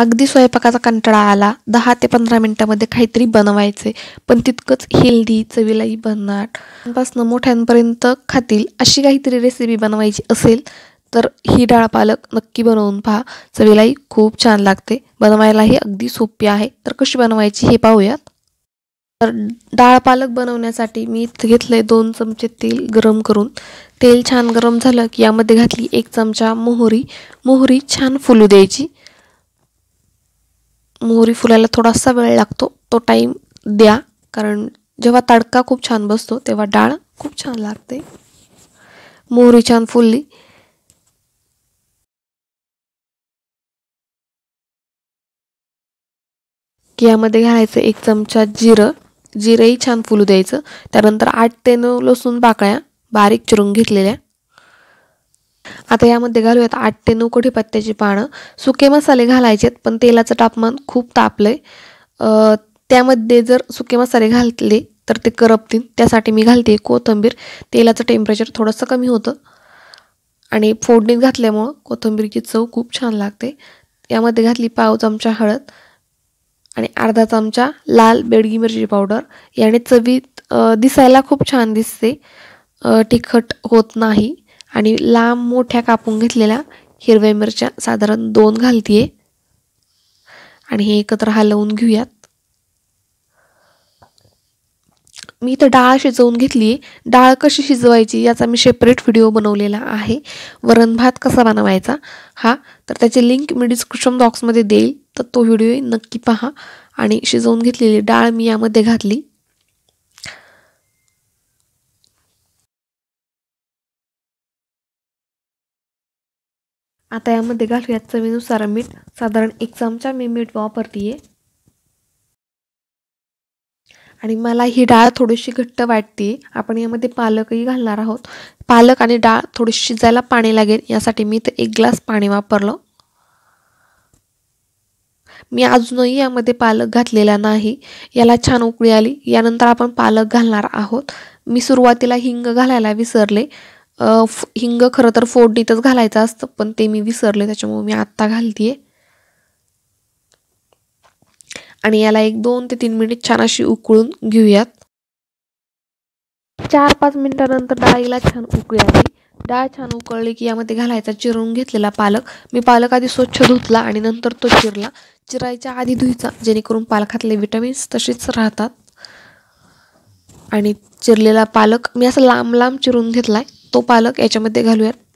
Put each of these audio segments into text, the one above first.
अगदी स्वयंपाकाचा कंटाळा आला दहा ते पंधरा मिनटामध्ये काहीतरी बनवायचे पण तितकंच हेल्दी चवीलाही बनणार पासनं मोठ्यांपर्यंत खातील अशी काहीतरी रेसिपी बनवायची असेल तर ही डाळ पालक नक्की बनवून पहा चवीलाही खूप छान लागते बनवायलाही अगदी सोपी आहे तर कशी बनवायची हे पाहूयात तर डाळ पालक बनवण्यासाठी मी घेतलं आहे दोन चमचे तेल गरम करून तेल छान गरम झालं की यामध्ये घातली एक चमचा मोहरी मोहरी छान फुलू द्यायची मोहरी फुलायला थोडासा वेळ लागतो तो टाइम द्या कारण जेव्हा तडका खूप छान बसतो तेव्हा डाळ खूप छान लागते मोहरी छान फुलली की यामध्ये घालायचं एक चमचा जिरं जिरंही छान फुलू द्यायचं त्यानंतर आठ ते नऊ लसूण पाकळ्या बारीक चिरून घेतलेल्या आता यामध्ये घालूयात आठ ते नऊ कोठी पत्त्याची पानं सुके मसाले घालायचेत पण तेलाचं तापमान खूप तापलं आहे त्यामध्ये जर सुके मसाले घातले तर ते करपतील त्यासाठी मी घालते कोथंबीर तेलाचं टेम्परेचर थोडंसं कमी होतं आणि फोडणीत घातल्यामुळं कोथंबीरची चव खूप छान लागते यामध्ये घातली पाव चमचा हळद आणि अर्धा चमचा लाल बेडगी मिरची पावडर याने चवीत दिसायला खूप छान दिसते तिखट होत नाही आणि लांब मोठ्या कापून घेतलेल्या हिरव्या मिरच्या साधारण दोन घालतीये आणि हे एकत्र हलवून घेऊयात मी इथं डाळ शिजवून घेतली डाळ कशी शिजवायची याचा मी सेपरेट व्हिडिओ बनवलेला आहे वरण भात कसा बनवायचा हा तर त्याची लिंक मी डिस्क्रिप्शन बॉक्समध्ये देईल तर तो व्हिडिओ नक्की पहा आणि शिजवून घेतलेली डाळ मी यामध्ये घातली आता यामध्ये घालूयात चवीनुसार मीठ साधारण एक चमचा मी मीठ वापरते आणि मला ही डाळ थोडीशी घट्ट वाटते आपण यामध्ये पालकही घालणार आहोत पालक आणि डाळ थोडी शिजायला पाणी लागेल यासाठी मी तर एक ग्लास पाणी वापरलं मी अजूनही यामध्ये पालक घातलेला नाही याला छान उकळी आली यानंतर आपण पालक घालणार आहोत मी सुरुवातीला हिंग घालायला विसरले हिंग खरं तर फोडणीतच घालायचं असतं पण ते मी विसरले त्याच्यामुळे मी आत्ता घालते आणि याला एक दोन ते तीन मिनिट छान अशी उकळून घेऊयात चार पाच मिनिटानंतर डाळीला छान उकळी डाळ छान उकळली की यामध्ये घालायचा चिरून घेतलेला पालक मी पालक आधी स्वच्छ धुतला आणि नंतर तो चिरला चिरायच्या आधी धुईचा जेणेकरून पालकातले विटामिन्स तसेच राहतात आणि चिरलेला पालक मी असं लांब लांब चिरून घेतला आहे तो पालक याच्यामध्ये घालूयात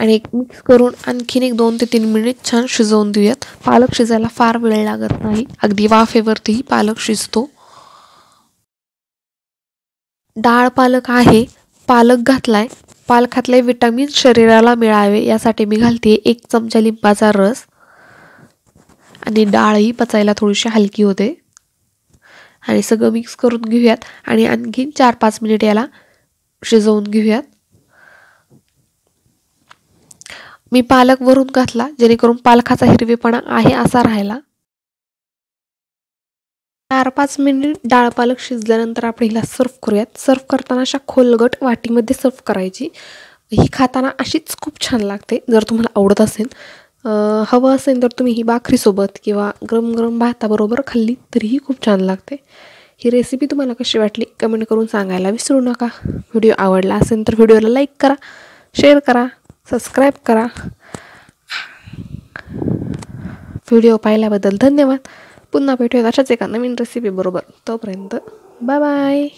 आणि एक मिक्स करून आणखीन एक दोन ते तीन मिनिट छान शिजवून देऊयात पालक शिजायला फार वेळ लागत नाही अगदी वाफेवरतीही पालक शिजतो डाळ पालक आहे पालक घातलाय पालकातले विटामिन शरीराला मिळावे यासाठी मी घालते एक चमचा लिंबाचा रस आणि डाळही पचायला थोडीशी हलकी होते आणि सगळं मिक्स करून घेऊयात आणि आणखीन चार पाच मिनिट याला शिजवून घेऊयात मी पालक वरून घातला जेणेकरून पालखाचा हिरवेपणा आहे असा राहिला चार पाच मिनिट डाळ पालक शिजल्यानंतर आपण हिला सर्व्ह करूयात सर्व करताना अशा खोलगट वाटीमध्ये सर्व करायची ही खाताना अशीच खूप छान लागते जर तुम्हाला आवडत असेल हवं असेल तर तुम्ही ही भाकरीसोबत किंवा गरम गरम भाताबरोबर खाल्ली तरीही खूप छान लागते ही रेसिपी तुम्हाला कशी वाटली कमेंट करून सांगायला विसरू नका व्हिडिओ आवडला असेल तर व्हिडिओला लाईक करा शेअर करा सबस्क्राईब करा व्हिडिओ पाहिल्याबद्दल धन्यवाद पुन्हा भेटूयात अशाच एका नवीन रेसिपीबरोबर तोपर्यंत बाय बाय